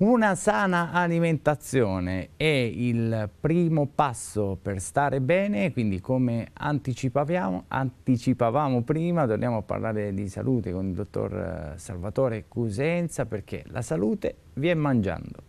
Una sana alimentazione è il primo passo per stare bene, quindi come anticipavamo, anticipavamo prima, torniamo a parlare di salute con il dottor Salvatore Cusenza perché la salute vi è mangiando.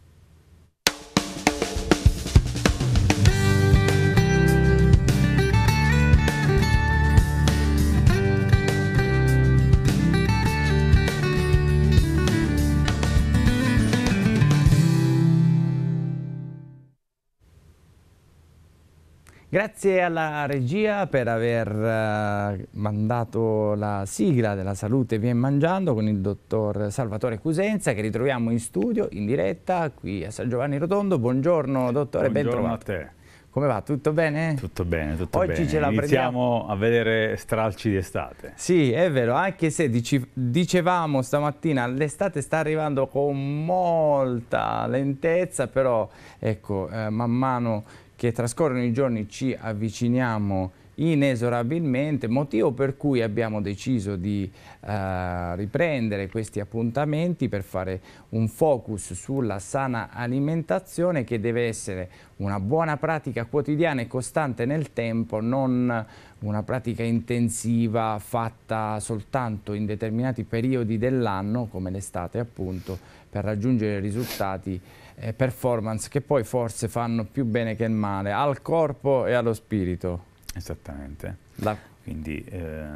Grazie alla regia per aver eh, mandato la sigla della salute Vien Mangiando con il dottor Salvatore Cusenza che ritroviamo in studio in diretta qui a San Giovanni Rotondo. Buongiorno dottore, Buongiorno ben trovato. a te. Come va? Tutto bene? Tutto bene, tutto Oggi bene. Ce la Iniziamo a vedere stralci d'estate. Sì, è vero, anche se dici, dicevamo stamattina l'estate sta arrivando con molta lentezza, però ecco, eh, man mano che trascorrono i giorni ci avviciniamo inesorabilmente, motivo per cui abbiamo deciso di eh, riprendere questi appuntamenti per fare un focus sulla sana alimentazione che deve essere una buona pratica quotidiana e costante nel tempo, non una pratica intensiva fatta soltanto in determinati periodi dell'anno, come l'estate appunto, per raggiungere risultati e eh, performance che poi forse fanno più bene che male al corpo e allo spirito. Esattamente. Da. Quindi eh,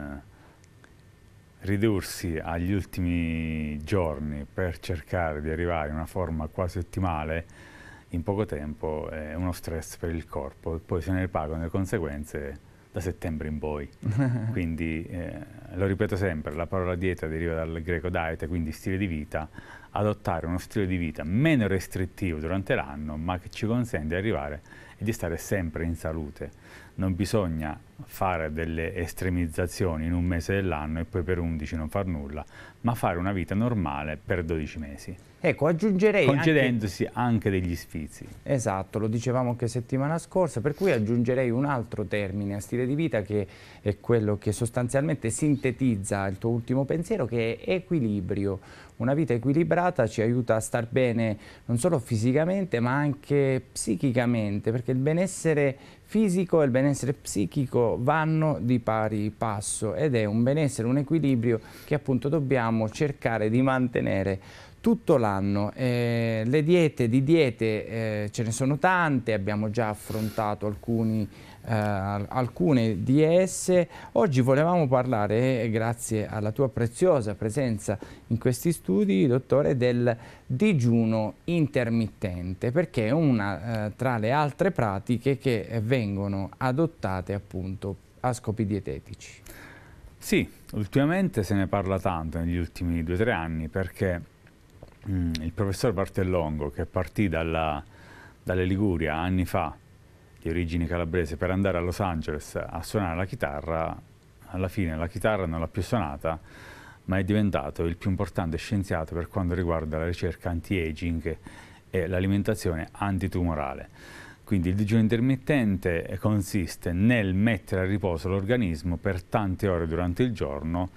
ridursi agli ultimi giorni per cercare di arrivare a una forma quasi ottimale in poco tempo è uno stress per il corpo e poi se ne ripagano le conseguenze da settembre in poi. quindi eh, lo ripeto sempre, la parola dieta deriva dal greco diet, quindi stile di vita, adottare uno stile di vita meno restrittivo durante l'anno ma che ci consente di arrivare e di stare sempre in salute non bisogna fare delle estremizzazioni in un mese dell'anno e poi per 11 non far nulla, ma fare una vita normale per 12 mesi. Ecco, aggiungerei... Concedendosi anche, anche degli sfizi. Esatto, lo dicevamo anche settimana scorsa, per cui aggiungerei un altro termine a stile di vita che è quello che sostanzialmente sintetizza il tuo ultimo pensiero, che è equilibrio. Una vita equilibrata ci aiuta a star bene non solo fisicamente ma anche psichicamente, perché il benessere fisico e il benessere psichico vanno di pari passo ed è un benessere, un equilibrio che appunto dobbiamo cercare di mantenere tutto l'anno. Eh, le diete, di diete eh, ce ne sono tante, abbiamo già affrontato alcuni, eh, alcune di esse. Oggi volevamo parlare, eh, grazie alla tua preziosa presenza in questi studi, dottore, del digiuno intermittente, perché è una eh, tra le altre pratiche che eh, vengono adottate appunto a scopi dietetici. Sì, ultimamente se ne parla tanto negli ultimi due o tre anni perché Mm, il professor Bartellongo che partì dalla, dalle Liguria anni fa, di origine calabrese, per andare a Los Angeles a suonare la chitarra, alla fine la chitarra non l'ha più suonata, ma è diventato il più importante scienziato per quanto riguarda la ricerca anti-aging e l'alimentazione antitumorale. Quindi il digiuno intermittente consiste nel mettere a riposo l'organismo per tante ore durante il giorno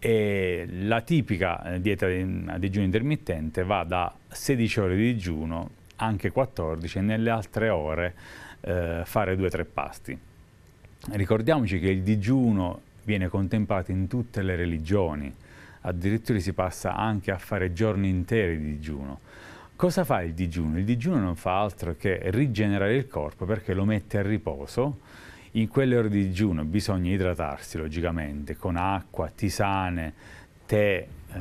e la tipica eh, dieta a eh, digiuno intermittente va da 16 ore di digiuno, anche 14, e nelle altre ore eh, fare 2-3 pasti. Ricordiamoci che il digiuno viene contemplato in tutte le religioni, addirittura si passa anche a fare giorni interi di digiuno. Cosa fa il digiuno? Il digiuno non fa altro che rigenerare il corpo perché lo mette a riposo, in quelle ore di digiuno bisogna idratarsi logicamente con acqua, tisane, tè, eh,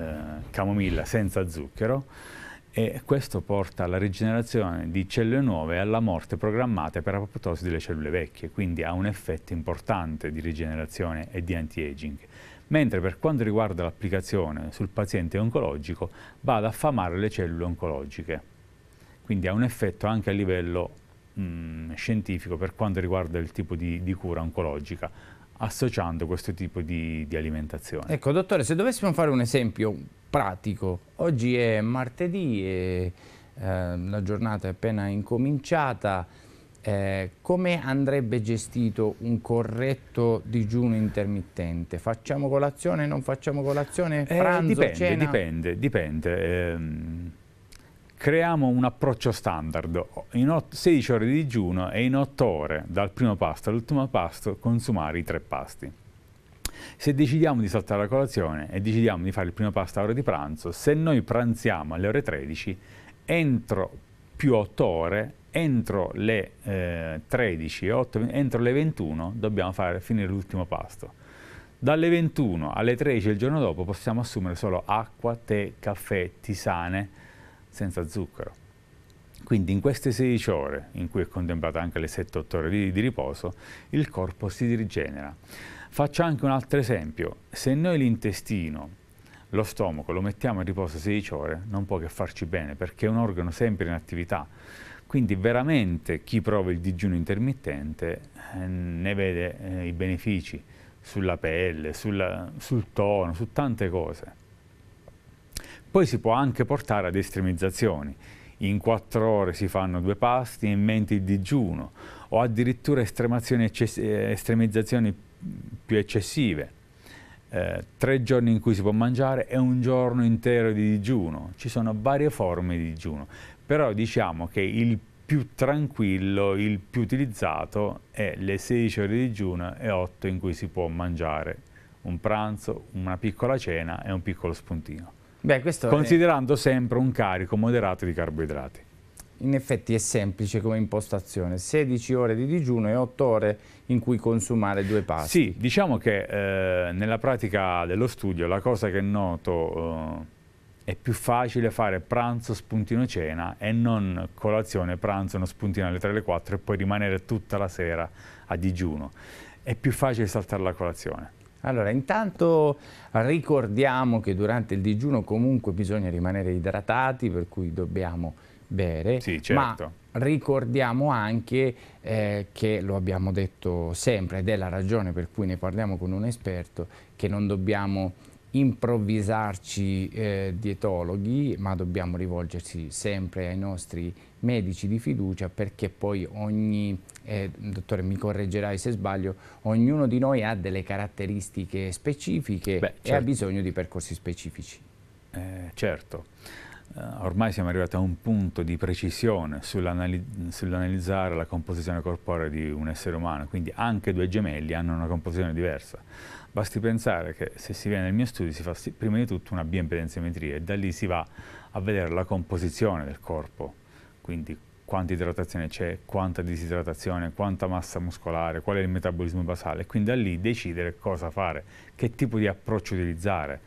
camomilla senza zucchero e questo porta alla rigenerazione di cellule nuove e alla morte programmata per apoptosi delle cellule vecchie, quindi ha un effetto importante di rigenerazione e di anti-aging. Mentre per quanto riguarda l'applicazione sul paziente oncologico va ad affamare le cellule oncologiche, quindi ha un effetto anche a livello mh, mm, scientifico per quanto riguarda il tipo di, di cura oncologica associando questo tipo di, di, alimentazione. Ecco, dottore, se dovessimo fare un esempio pratico, oggi è martedì, e, eh, la giornata è appena incominciata, eh, come andrebbe gestito un corretto digiuno intermittente? Facciamo colazione, non facciamo colazione, eh, pranzo, eh, dipende, cena? Dipende, dipende. Ehm creiamo un approccio standard, in 16 ore di digiuno e in 8 ore dal primo pasto all'ultimo pasto consumare i tre pasti. Se decidiamo di saltare la colazione e decidiamo di fare il primo pasto a ora di pranzo, se noi pranziamo alle ore 13, entro più 8 ore, entro le eh, 13, 8, entro le 21 dobbiamo fare, finire l'ultimo pasto. Dalle 21 alle 13 il giorno dopo possiamo assumere solo acqua, tè, caffè, tisane, senza zucchero. Quindi in queste 16 ore, in cui è contemplata anche le 7-8 ore di, di riposo, il corpo si rigenera. Faccio anche un altro esempio. Se noi l'intestino lo stomaco lo mettiamo in riposo 16 ore non può che farci bene perché è un organo sempre in attività. Quindi veramente chi prova il digiuno intermittente eh, ne vede eh, i benefici sulla pelle, sulla, sul tono, su tante cose. Poi si può anche portare ad estremizzazioni. In quattro ore si fanno due pasti e in mente il digiuno, o addirittura eccess eh, estremizzazioni più eccessive. Eh, tre giorni in cui si può mangiare e un giorno intero di digiuno. Ci sono varie forme di digiuno, però diciamo che il più tranquillo, il più utilizzato è le 16 ore di digiuno e 8 in cui si può mangiare un pranzo, una piccola cena e un piccolo spuntino. Beh, considerando è... sempre un carico moderato di carboidrati. In effetti è semplice come impostazione, 16 ore di digiuno e 8 ore in cui consumare due pasti. Sì, diciamo che eh, nella pratica dello studio la cosa che noto eh, è più facile fare pranzo spuntino cena e non colazione pranzo uno spuntino alle 3 alle 4 e poi rimanere tutta la sera a digiuno. È più facile saltare la colazione. Allora, intanto ricordiamo che durante il digiuno comunque bisogna rimanere idratati, per cui dobbiamo bere, sì, certo. ma ricordiamo anche eh, che lo abbiamo detto sempre ed è la ragione per cui ne parliamo con un esperto, che non dobbiamo improvvisarci eh, dietologhi, ma dobbiamo rivolgersi sempre ai nostri medici di fiducia perché poi ogni, eh, dottore mi correggerai se sbaglio, ognuno di noi ha delle caratteristiche specifiche Beh, certo. e ha certo. bisogno di percorsi specifici. Eh, certo, uh, ormai siamo arrivati a un punto di precisione sull'analizzare sull la composizione corporea di un essere umano, quindi anche due gemelli hanno una composizione diversa. Basti pensare che se si viene nel mio studio si fa prima di tutto una bioimpedenzimetria e da lì si va a vedere la composizione del corpo quindi quanta idratazione c'è, quanta disidratazione, quanta massa muscolare, qual è il metabolismo basale, quindi da lì decidere cosa fare, che tipo di approccio utilizzare.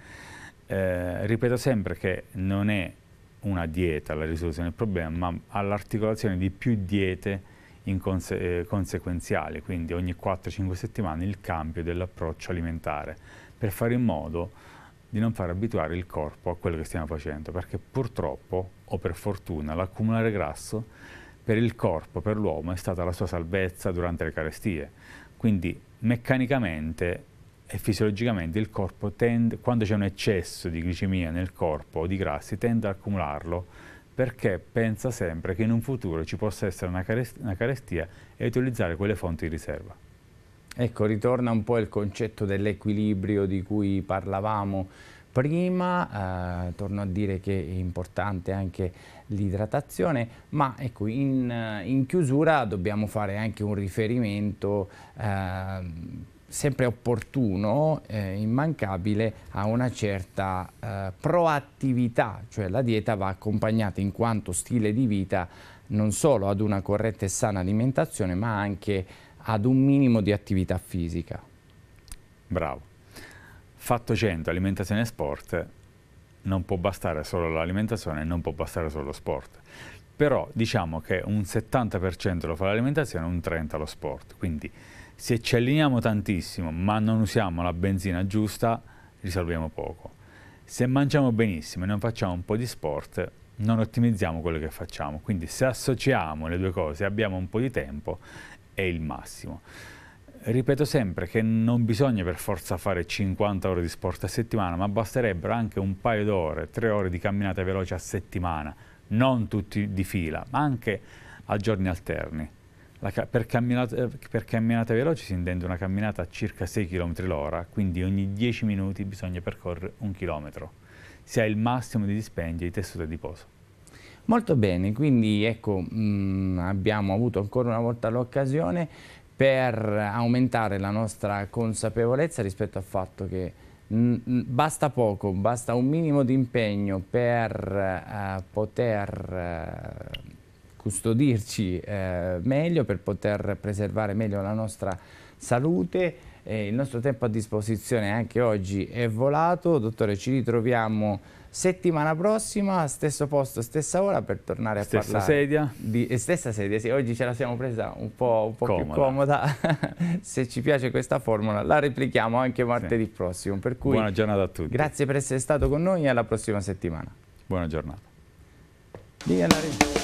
Eh, ripeto sempre che non è una dieta la risoluzione del problema, ma all'articolazione di più diete conse eh, conseguenziali, quindi ogni 4-5 settimane il cambio dell'approccio alimentare, per fare in modo di non far abituare il corpo a quello che stiamo facendo, perché purtroppo, o per fortuna, l'accumulare grasso per il corpo, per l'uomo, è stata la sua salvezza durante le carestie. Quindi meccanicamente e fisiologicamente il corpo tende, quando c'è un eccesso di glicemia nel corpo o di grassi, tende ad accumularlo perché pensa sempre che in un futuro ci possa essere una carestia, una carestia e utilizzare quelle fonti di riserva. Ecco, ritorna un po' il concetto dell'equilibrio di cui parlavamo prima, eh, torno a dire che è importante anche l'idratazione, ma ecco, in, eh, in, chiusura dobbiamo fare anche un riferimento eh, sempre opportuno, eh, immancabile, a una certa eh, proattività, cioè la dieta va accompagnata in quanto stile di vita non solo ad una corretta e sana alimentazione, ma anche ad un minimo di attività fisica. Bravo. Fatto 100, alimentazione e sport, non può bastare solo l'alimentazione, non può bastare solo lo sport. Però diciamo che un 70% lo fa l'alimentazione, un 30% lo sport. Quindi se ci alliniamo tantissimo ma non usiamo la benzina giusta, risolviamo poco. Se mangiamo benissimo e non facciamo un po' di sport, non ottimizziamo quello che facciamo. Quindi se associamo le due cose, e abbiamo un po' di tempo è il massimo. Ripeto sempre che non bisogna per forza fare 50 ore di sport a settimana, ma basterebbero anche un paio d'ore, tre ore di camminata veloce a settimana, non tutti di fila, ma anche a giorni alterni. Ca per, camminata, per, camminate, veloci si intende una camminata a circa 6 km l'ora, quindi ogni 10 minuti bisogna percorrere un chilometro. Si ha il massimo di dispendio di tessuto adiposo. Molto bene, quindi ecco, mh, mm, abbiamo avuto ancora una volta l'occasione per aumentare la nostra consapevolezza rispetto al fatto che mm, mm, basta poco, basta un minimo di impegno per uh, poter uh, custodirci eh, meglio, per poter preservare meglio la nostra salute. Eh, il nostro tempo a disposizione anche oggi è volato. Dottore, ci ritroviamo Settimana prossima, stesso posto, stessa ora per tornare a stessa parlare. Sedia. Di, eh, stessa sedia. Sì, oggi ce la siamo presa un po', un po comoda. più comoda. Se ci piace questa formula la replichiamo anche martedì sì. prossimo. Per cui, Buona giornata a tutti. Grazie per essere stato con noi e alla prossima settimana. Buona giornata.